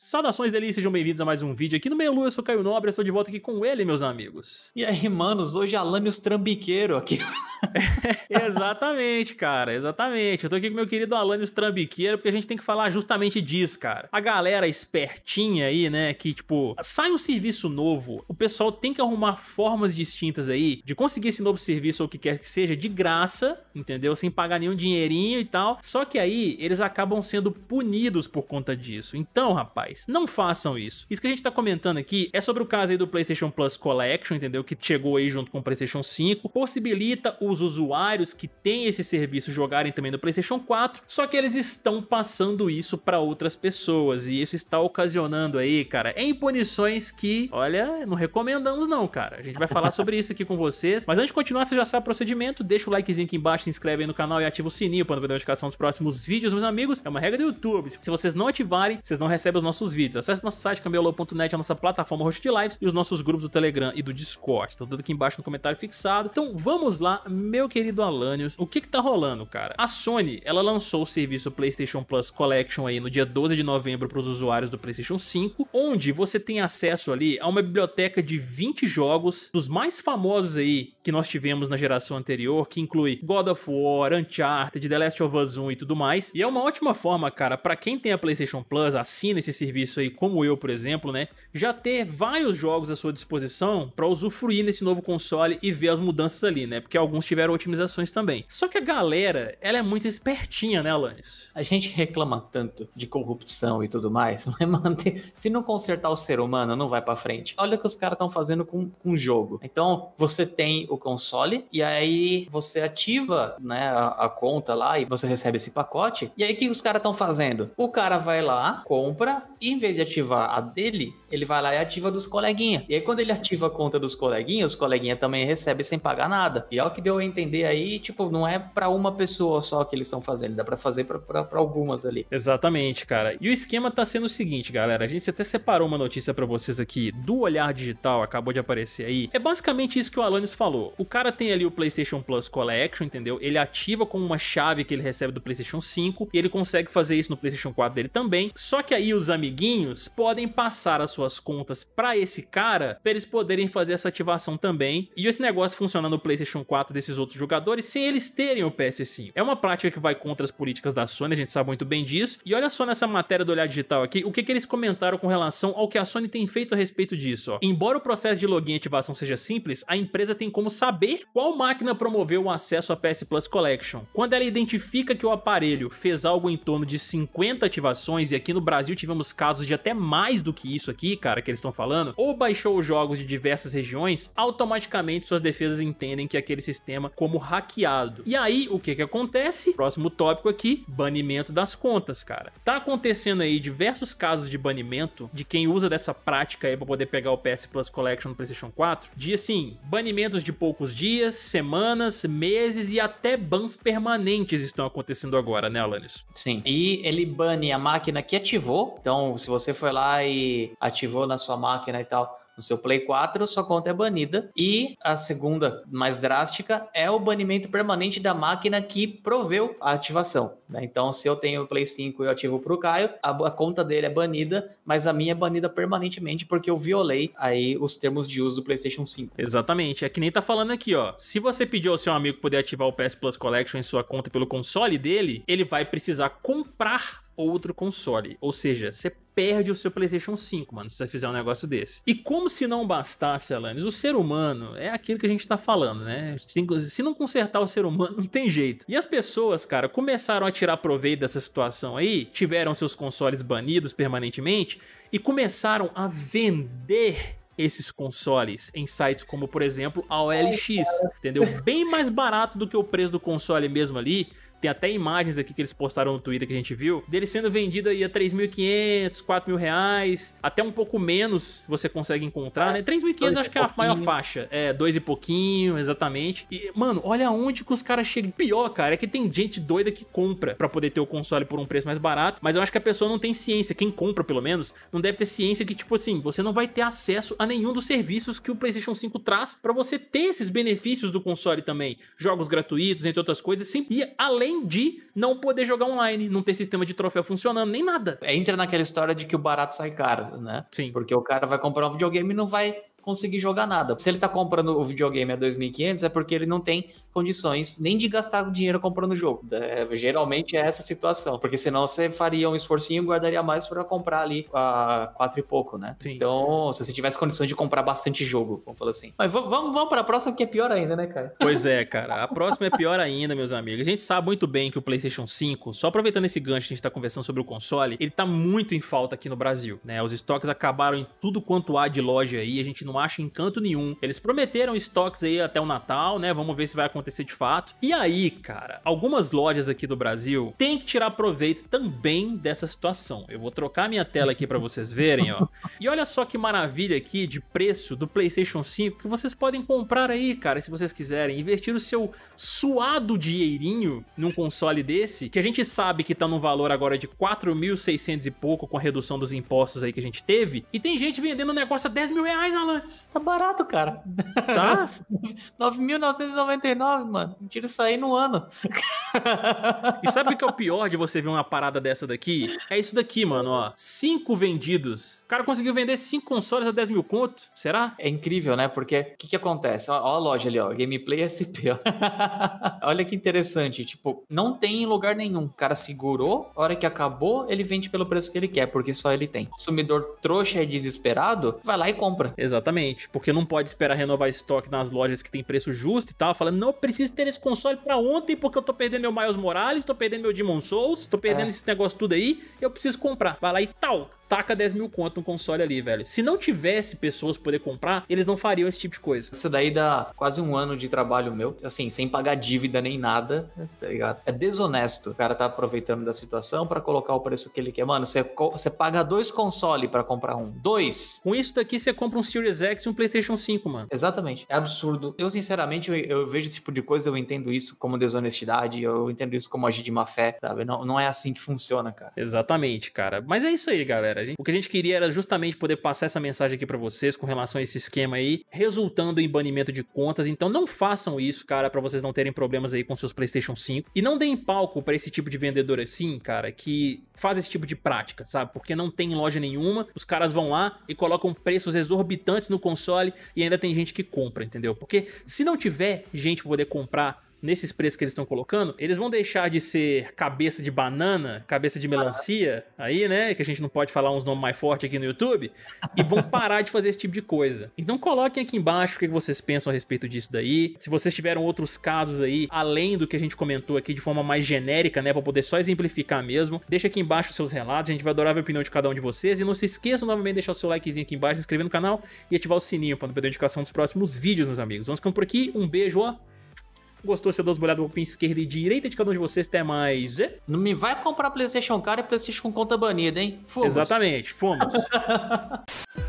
Saudações delícias, sejam bem-vindos a mais um vídeo aqui no Meio Lua, eu sou Caio Nobre, estou de volta aqui com ele, meus amigos. E aí, manos, hoje é Alanios Trambiqueiro aqui. é, exatamente, cara, exatamente. Eu tô aqui com meu querido Alanios Trambiqueiro, porque a gente tem que falar justamente disso, cara. A galera espertinha aí, né, que, tipo, sai um serviço novo, o pessoal tem que arrumar formas distintas aí de conseguir esse novo serviço ou o que quer que seja de graça, entendeu? Sem pagar nenhum dinheirinho e tal. Só que aí eles acabam sendo punidos por conta disso. Então, rapaz, não façam isso. Isso que a gente tá comentando aqui é sobre o caso aí do PlayStation Plus Collection, entendeu? Que chegou aí junto com o PlayStation 5, possibilita os usuários que têm esse serviço jogarem também no PlayStation 4, só que eles estão passando isso para outras pessoas e isso está ocasionando aí, cara, em punições que, olha, não recomendamos não, cara. A gente vai falar sobre isso aqui com vocês, mas antes de continuar, você já sabe o procedimento, deixa o likezinho aqui embaixo, se inscreve aí no canal e ativa o sininho para não perder a notificação dos próximos vídeos, meus amigos. É uma regra do YouTube. Se vocês não ativarem, vocês não recebem os nossos nossos vídeos. Acesse nosso site cambiolo.net, a nossa plataforma host de lives e os nossos grupos do Telegram e do Discord. Tá tudo aqui embaixo no comentário fixado. Então vamos lá, meu querido Alanios, o que que tá rolando, cara? A Sony, ela lançou o serviço PlayStation Plus Collection aí no dia 12 de novembro para os usuários do PlayStation 5, onde você tem acesso ali a uma biblioteca de 20 jogos dos mais famosos aí que nós tivemos na geração anterior, que inclui God of War, Uncharted, The Last of Us 1 e tudo mais. E é uma ótima forma, cara, para quem tem a PlayStation Plus, assina esse serviço aí, como eu, por exemplo, né, já ter vários jogos à sua disposição para usufruir nesse novo console e ver as mudanças ali, né? Porque alguns tiveram otimizações também. Só que a galera, ela é muito espertinha, né, Alanis? A gente reclama tanto de corrupção e tudo mais, mas, mano, se não consertar o ser humano, não vai para frente. Olha o que os caras estão fazendo com o jogo. Então, você tem o console e aí você ativa, né, a, a conta lá e você recebe esse pacote. E aí, o que os caras estão fazendo? O cara vai lá, compra, em vez de ativar a dele, ele vai lá e ativa dos coleguinha. E aí quando ele ativa a conta dos coleguinhas, os coleguinha também recebe sem pagar nada. E é o que deu a entender aí, tipo, não é para uma pessoa só que eles estão fazendo, dá para fazer para algumas ali. Exatamente, cara. E o esquema tá sendo o seguinte, galera, a gente até separou uma notícia para vocês aqui do Olhar Digital, acabou de aparecer aí. É basicamente isso que o Alanis falou. O cara tem ali o PlayStation Plus Collection, entendeu? Ele ativa com uma chave que ele recebe do PlayStation 5 e ele consegue fazer isso no PlayStation 4 dele também. Só que aí os amigos amiguinhos podem passar as suas contas para esse cara, para eles poderem fazer essa ativação também. E esse negócio funciona no PlayStation 4 desses outros jogadores sem eles terem o PS5. É uma prática que vai contra as políticas da Sony, a gente sabe muito bem disso. E olha só nessa matéria do Olhar Digital aqui, o que, que eles comentaram com relação ao que a Sony tem feito a respeito disso. Ó. Embora o processo de login e ativação seja simples, a empresa tem como saber qual máquina promoveu o acesso à PS Plus Collection. Quando ela identifica que o aparelho fez algo em torno de 50 ativações, e aqui no Brasil tivemos casos de até mais do que isso aqui, cara, que eles estão falando, ou baixou os jogos de diversas regiões, automaticamente suas defesas entendem que é aquele sistema como hackeado. E aí, o que que acontece? Próximo tópico aqui, banimento das contas, cara. Tá acontecendo aí diversos casos de banimento de quem usa dessa prática aí pra poder pegar o PS Plus Collection no PlayStation 4, de assim, banimentos de poucos dias, semanas, meses e até bans permanentes estão acontecendo agora, né, Alanis? Sim. E ele bane a máquina que ativou, então então, se você foi lá e ativou na sua máquina e tal, no seu Play 4, sua conta é banida. E a segunda, mais drástica, é o banimento permanente da máquina que proveu a ativação. Né? Então, se eu tenho o Play 5 e eu ativo para o Caio, a, a, conta dele é banida, mas a minha é banida permanentemente porque eu violei aí os termos de uso do PlayStation 5. Exatamente. É que nem tá falando aqui, ó. Se você pediu ao seu amigo poder ativar o PS Plus Collection em sua conta pelo console dele, ele vai precisar comprar outro console. Ou seja, você perde o seu PlayStation 5, mano, se você fizer um negócio desse. E como se não bastasse, Alanis, o ser humano é aquilo que a gente tá falando, né? Se não consertar o ser humano, não tem jeito. E as pessoas, cara, começaram a tirar proveito dessa situação aí, tiveram seus consoles banidos permanentemente e começaram a vender esses consoles em sites como, por exemplo, a OLX, é, entendeu? Bem mais barato do que o preço do console mesmo ali, tem até imagens aqui que eles postaram no Twitter que a gente viu, dele sendo vendido aí a 3.500, mil reais, até um pouco menos você consegue encontrar, né? 3.500 acho que é a maior faixa. É, dois e pouquinho, exatamente. E, mano, olha onde que os caras chegam. Pior, cara, é que tem gente doida que compra para poder ter o console por um preço mais barato, mas eu acho que a pessoa não tem ciência, quem compra pelo menos, não deve ter ciência que, tipo assim, você não vai ter acesso a nenhum dos serviços que o PlayStation 5 traz para você ter esses benefícios do console também. Jogos gratuitos, entre outras coisas, sim. E além além de não poder jogar online, não ter sistema de troféu funcionando, nem nada. É, entra naquela história de que o barato sai caro, né? Sim. Porque o cara vai comprar um videogame e não vai conseguir jogar nada. Se ele tá comprando o videogame a 2.500 é porque ele não tem condições nem de gastar dinheiro comprando o jogo. É, geralmente é essa situação, porque senão você faria um esforcinho e guardaria mais para comprar ali a quatro e pouco, né? Sim. Então, se você tivesse condições de comprar bastante jogo, vamos falar assim. Mas vamos, vamos para a próxima que é pior ainda, né, cara? Pois é, cara. A próxima é pior ainda, meus amigos. A gente sabe muito bem que o PlayStation 5, só aproveitando esse gancho que a gente tá conversando sobre o console, ele tá muito em falta aqui no Brasil, né? Os estoques acabaram em tudo quanto há de loja aí, a gente não não acha em canto nenhum. Eles prometeram estoques aí até o Natal, né? Vamos ver se vai acontecer de fato. E aí, cara, algumas lojas aqui do Brasil têm que tirar proveito também dessa situação. Eu vou trocar minha tela aqui para vocês verem, ó. E olha só que maravilha aqui de preço do PlayStation 5 que vocês podem comprar aí, cara, se vocês quiserem. Investir o seu suado dinheirinho num console desse, que a gente sabe que tá num valor agora de 4.600 e pouco com a redução dos impostos aí que a gente teve. E tem gente vendendo o negócio a 10 mil reais, Alan. Tá barato, cara. Tá? 9.999, mano. Tira isso aí no ano. e sabe o que é o pior de você ver uma parada dessa daqui? É isso daqui, mano, ó. Cinco vendidos. O cara conseguiu vender cinco consoles a 10 mil conto, será? É incrível, né? Porque o que, que acontece? Ó, ó, a loja ali, ó. Gameplay SP, ó. Olha que interessante. Tipo, não tem em lugar nenhum. O cara segurou, a hora que acabou, ele vende pelo preço que ele quer, porque só ele tem. O consumidor trouxa e desesperado, vai lá e compra. Exatamente. Porque não pode esperar renovar estoque nas lojas que tem preço justo e tal, falando, não, eu preciso ter esse console pra ontem porque eu tô perdendo meu meu Miles Morales, tô perdendo meu Demon Souls, tô perdendo é. esse negócio tudo aí, eu preciso comprar. Vai lá e tal, taca 10 mil conto no console ali, velho. Se não tivesse pessoas pra poder comprar, eles não fariam esse tipo de coisa. Isso daí dá quase um ano de trabalho meu, assim, sem pagar dívida nem nada, tá ligado? É desonesto. O cara tá aproveitando da situação para colocar o preço que ele quer. Mano, você, você paga dois consoles para comprar um. Dois! Com isso daqui, você compra um Series X e um PlayStation 5, mano. Exatamente. É absurdo. Eu, sinceramente, eu, eu vejo esse tipo de coisa, eu entendo isso como desonestidade, eu entendo isso como agir de má fé, sabe? Não, não é assim que funciona, cara. Exatamente, cara. Mas é isso aí, galera galera. Gente, o que a gente queria era justamente poder passar essa mensagem aqui para vocês com relação a esse esquema aí, resultando em banimento de contas. Então não façam isso, cara, para vocês não terem problemas aí com seus PlayStation 5. E não deem palco para esse tipo de vendedor assim, cara, que faz esse tipo de prática, sabe? Porque não tem loja nenhuma, os caras vão lá e colocam preços exorbitantes no console e ainda tem gente que compra, entendeu? Porque se não tiver gente pra poder comprar nesses preços que eles estão colocando, eles vão deixar de ser cabeça de banana, cabeça de melancia, aí, né? Que a gente não pode falar uns nomes mais fortes aqui no YouTube, e vão parar de fazer esse tipo de coisa. Então coloquem aqui embaixo o que vocês pensam a respeito disso daí. Se vocês tiveram outros casos aí, além do que a gente comentou aqui de forma mais genérica, né? Pra poder só exemplificar mesmo, deixa aqui embaixo os seus relatos, a gente vai adorar ver a opinião de cada um de vocês. E não se esqueçam novamente de deixar o seu likezinho aqui embaixo, se inscrever no canal e ativar o sininho para não perder a indicação dos próximos vídeos, meus amigos. Vamos ficando por aqui, um beijo, ó. Gostou? Você dá as com para esquerda e direita de cada um de vocês até mais. E? Não me vai comprar PlayStation cara e PlayStation com conta banida, hein? Fomos. Exatamente, fomos.